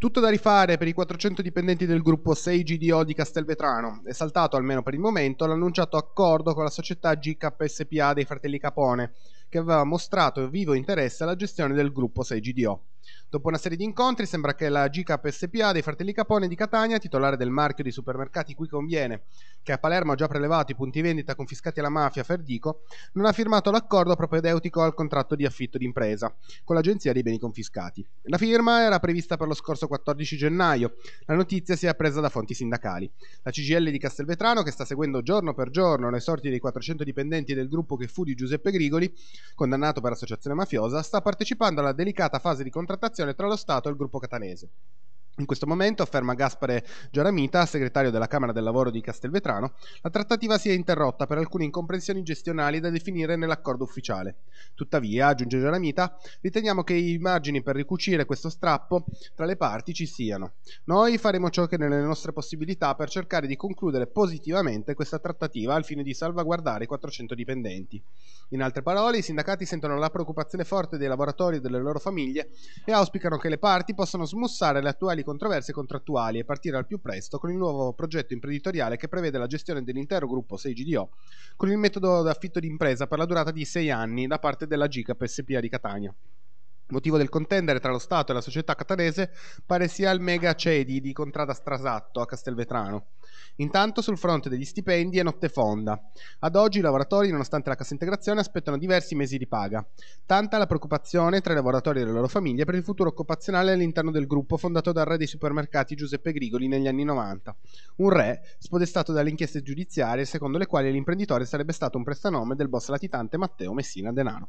Tutto da rifare per i 400 dipendenti del gruppo 6GDO di Castelvetrano. È saltato, almeno per il momento, l'annunciato accordo con la società GKSPA dei fratelli Capone, che aveva mostrato vivo interesse alla gestione del gruppo 6GDO. Dopo una serie di incontri sembra che la SPA dei fratelli Capone di Catania, titolare del marchio di supermercati qui conviene, che a Palermo ha già prelevato i punti vendita confiscati alla mafia Ferdico, non ha firmato l'accordo propedeutico al contratto di affitto d'impresa con l'Agenzia dei beni confiscati. La firma era prevista per lo scorso 14 gennaio. La notizia si è appresa da fonti sindacali. La CGL di Castelvetrano, che sta seguendo giorno per giorno le sorti dei 400 dipendenti del gruppo che fu di Giuseppe Grigoli, condannato per associazione mafiosa, sta partecipando alla delicata fase di contrattazione contrattazione tra lo Stato e il gruppo catanese. In questo momento, afferma Gaspare Gioramita, segretario della Camera del Lavoro di Castelvetrano, la trattativa si è interrotta per alcune incomprensioni gestionali da definire nell'accordo ufficiale. Tuttavia, aggiunge Gioramita, riteniamo che i margini per ricucire questo strappo tra le parti ci siano. Noi faremo ciò che è nelle nostre possibilità per cercare di concludere positivamente questa trattativa al fine di salvaguardare i 400 dipendenti. In altre parole, i sindacati sentono la preoccupazione forte dei lavoratori e delle loro famiglie e auspicano che le parti possano smussare le attuali condizioni controversie contrattuali e partire al più presto con il nuovo progetto imprenditoriale che prevede la gestione dell'intero gruppo 6GDO con il metodo d'affitto d'impresa per la durata di 6 anni da parte della GICAP SPA di Catania. Motivo del contendere tra lo Stato e la società catanese pare sia il mega cedi di Contrada Strasatto a Castelvetrano. Intanto sul fronte degli stipendi è notte fonda. Ad oggi i lavoratori, nonostante la cassa integrazione, aspettano diversi mesi di paga. Tanta la preoccupazione tra i lavoratori e le loro famiglie per il futuro occupazionale all'interno del gruppo fondato dal re dei supermercati Giuseppe Grigoli negli anni 90. Un re spodestato dalle inchieste giudiziarie secondo le quali l'imprenditore sarebbe stato un prestanome del boss latitante Matteo Messina Denaro.